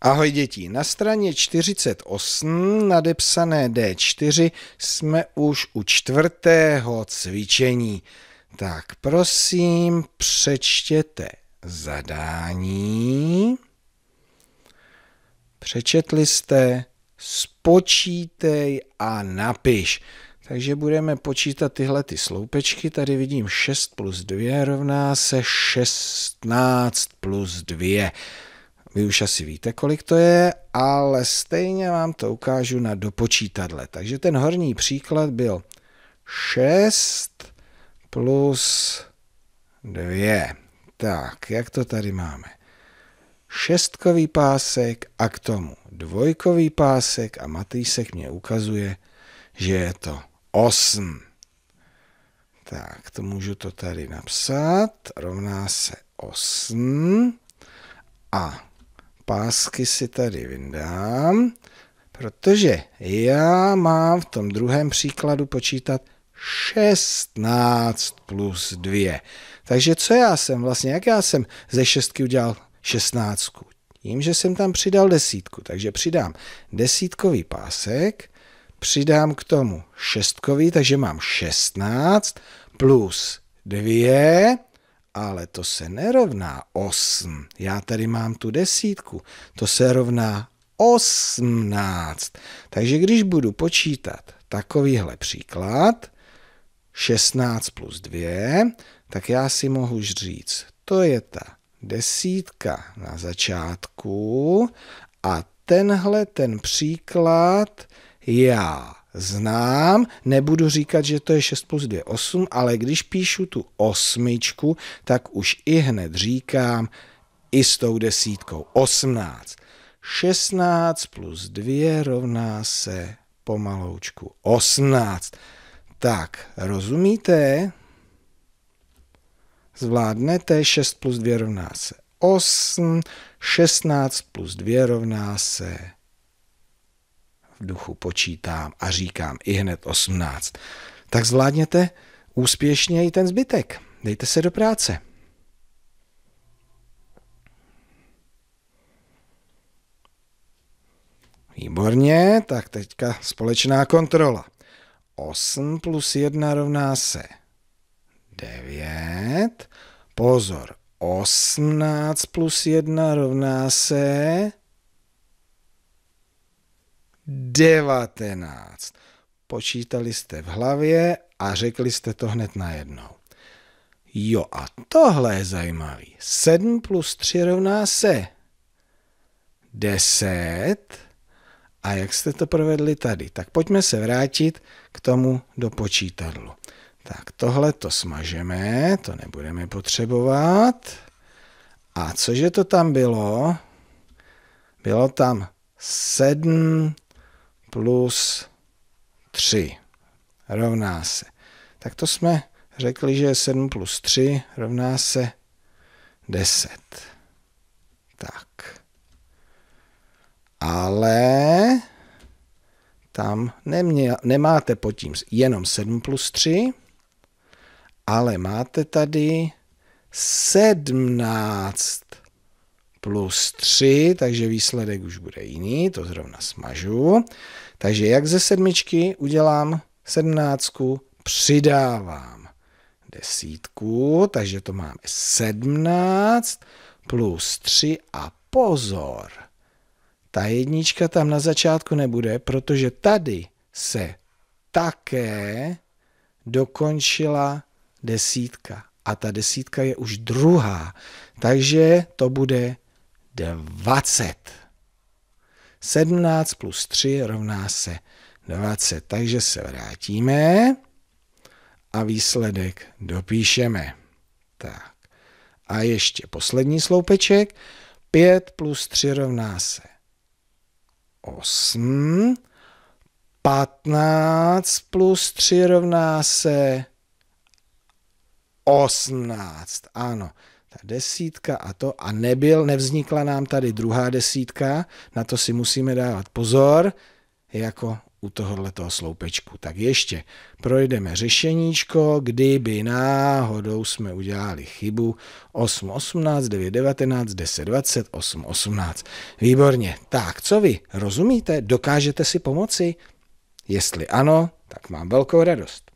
Ahoj děti, na straně 48 nadepsané D4 jsme už u čtvrtého cvičení. Tak prosím, přečtěte zadání. Přečetli jste, spočítej a napiš. Takže budeme počítat tyhle ty sloupečky. Tady vidím 6 plus 2 rovná se 16 plus 2. Vy už asi víte, kolik to je, ale stejně vám to ukážu na dopočítadle. Takže ten horní příklad byl 6 plus 2. Tak, jak to tady máme? Šestkový pásek a k tomu dvojkový pásek a Matýsek mě ukazuje, že je to 8. Tak, to můžu to tady napsat. Rovná se 8 a pásky si tady vydám, protože já mám v tom druhém příkladu počítat 16 plus 2. Takže co já jsem vlastně, jak já jsem ze šestky udělal šestnáctku? Tím, že jsem tam přidal desítku. Takže přidám desítkový pásek, přidám k tomu šestkový, takže mám 16 plus 2 ale to se nerovná 8. Já tady mám tu desítku. To se rovná 18. Takže když budu počítat takovýhle příklad, 16 plus 2, tak já si mohu říct, to je ta desítka na začátku a tenhle ten příklad já znám, nebudu říkat, že to je 6 plus 2 8, ale když píšu tu osmičku, tak už i hned říkám i s tou desítkou 18. 16 plus 2 rovná se pomaloučku 18. Tak, rozumíte? Zvládnete 6 plus 2 rovná se 8, 16 plus 2 rovná se v duchu počítám a říkám i hned 18, tak zvládněte úspěšně i ten zbytek. Dejte se do práce. Výborně, tak teďka společná kontrola. 8 plus 1 rovná se 9. Pozor, 18 plus 1 rovná se 19. Počítali jste v hlavě a řekli jste to hned najednou. Jo a tohle je zajímavý. 7 plus 3 rovná se 10. A jak jste to provedli tady? Tak pojďme se vrátit k tomu do počítadlu. Tak tohle to smažeme, to nebudeme potřebovat. A cože to tam bylo? Bylo tam 7 plus 3 rovná se. Tak to jsme řekli, že 7 plus 3 rovná se 10. Tak. Ale tam nemě, nemáte pod tím jenom 7 plus 3, ale máte tady 17 plus 3, takže výsledek už bude jiný, to zrovna smažu. Takže jak ze sedmičky udělám sedmnáctku, přidávám desítku, takže to máme 17 plus 3 a pozor, ta jednička tam na začátku nebude, protože tady se také dokončila desítka. A ta desítka je už druhá. Takže to bude 20. 17 plus 3 rovná se 20, takže se vrátíme a výsledek dopíšeme. Tak. A ještě poslední sloupeček. 5 plus 3 rovná se 8. 15 plus 3 rovná se 18. Ano, ta desítka a to a nebyl, nevznikla nám tady druhá desítka, na to si musíme dávat pozor, jako u tohohle toho sloupečku. Tak ještě projdeme řešeníčko, kdyby náhodou jsme udělali chybu 8, 18, 9, 19, 10, 20, 8, 18. Výborně. Tak, co vy? Rozumíte? Dokážete si pomoci? Jestli ano, tak mám velkou radost.